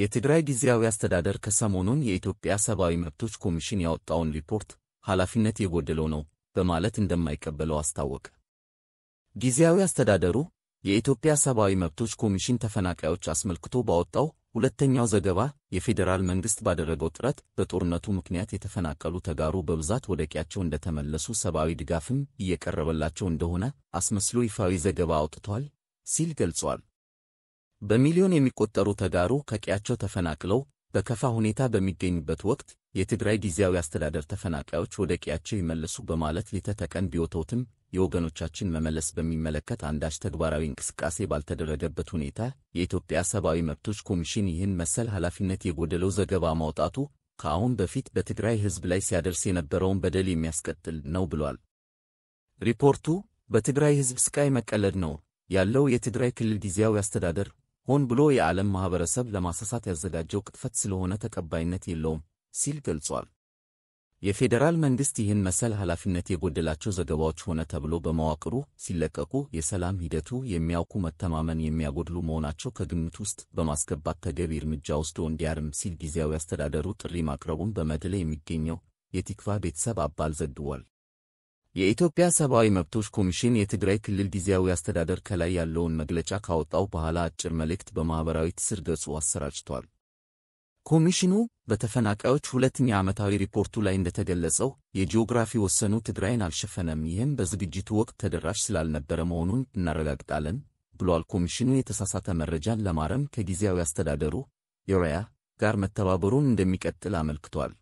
የትግራይ ጊዜያዊ አስተዳደር ከሰሞኑን የኢትዮጵያ ሰብአዊ መብቶች ኮሚሽን ያወጣውን ሪፖርት ኃላፊነት የጎደለው ነው በማለት እንደማይቀበለው አስታወቀ። ጊዜያዊ አስተዳደሩ የኢትዮጵያ ሰብአዊ መብቶች ኮሚሽን ተፈናቃዮች አስመልክቶ ባወጣው ሁለተኛው ዘገባ የፌዴራል መንግሥት ባደረገው ጥረት በጦርነቱ ምክንያት የተፈናቀሉ ተጋሩ በብዛት ወደ ቀያቸው እንደተመለሱ፣ ሰብአዊ ድጋፍም እየቀረበላቸው እንደሆነ አስመስሎ ይፋዊ ዘገባ አውጥቷል ሲል ገልጿል። በሚሊዮን የሚቆጠሩ ተጋሩ ከቀያቸው ተፈናቅለው በከፋ ሁኔታ በሚገኙበት ወቅት የትግራይ ጊዜያዊ አስተዳደር ተፈናቃዮች ወደ ቀያቸው ይመለሱ በማለት ሌተ ተቀን ቢወተውትም የወገኖቻችን መመለስ በሚመለከት አንዳች ተግባራዊ እንቅስቃሴ ባልተደረገበት ሁኔታ የኢትዮጵያ ሰብአዊ መብቶች ኮሚሽን ይህን መሰል ኃላፊነት የጎደለው ዘገባ ማውጣቱ ከአሁን በፊት በትግራይ ሕዝብ ላይ ሲያደርስ የነበረውን በደል የሚያስቀጥል ነው ብሏል። ሪፖርቱ በትግራይ ሕዝብ ስቃይ መቀለድ ነው ያለው የትግራይ ክልል ጊዜያዊ አስተዳደር ሆን ብሎ የዓለም ማኅበረሰብ ለማሳሳት ያዘጋጀው ቅጥፈት ስለሆነ ተቀባይነት የለውም ሲል ገልጿል። የፌዴራል መንግሥት ይህን መሰል ኃላፊነት የጎደላቸው ዘገባዎች ሆነ ተብሎ በመዋቅሩ ሲለቀቁ የሰላም ሂደቱ የሚያውኩ መተማመን የሚያጎድሉ መሆናቸው ከግምት ውስጥ በማስገባት ተገቢ እርምጃ ወስዶ እንዲያርም ሲል ጊዜያዊ አስተዳደሩ ጥሪ ማቅረቡን በመድለ የሚገኘው የቲክቫህ ቤተሰብ አባል ዘግቧል። የኢትዮጵያ ሰብአዊ መብቶች ኮሚሽን የትግራይ ክልል ጊዜያዊ አስተዳደር ከላይ ያለውን መግለጫ ካወጣው በኋላ አጭር መልእክት በማኅበራዊ ትስስር ገጹ አሰራጭቷል። ኮሚሽኑ በተፈናቃዮች ሁለተኛ ዓመታዊ ሪፖርቱ ላይ እንደተገለጸው የጂኦግራፊ ወሰኑ ትግራይን አልሸፈነም፣ ይህም በዝግጅቱ ወቅት ተደራሽ ስላልነበረ መሆኑን እናረጋግጣለን ብሏል። ኮሚሽኑ የተሳሳተ መረጃን ለማረም ከጊዜያዊ አስተዳደሩ የሮያ ጋር መተባበሩን እንደሚቀጥል አመልክቷል።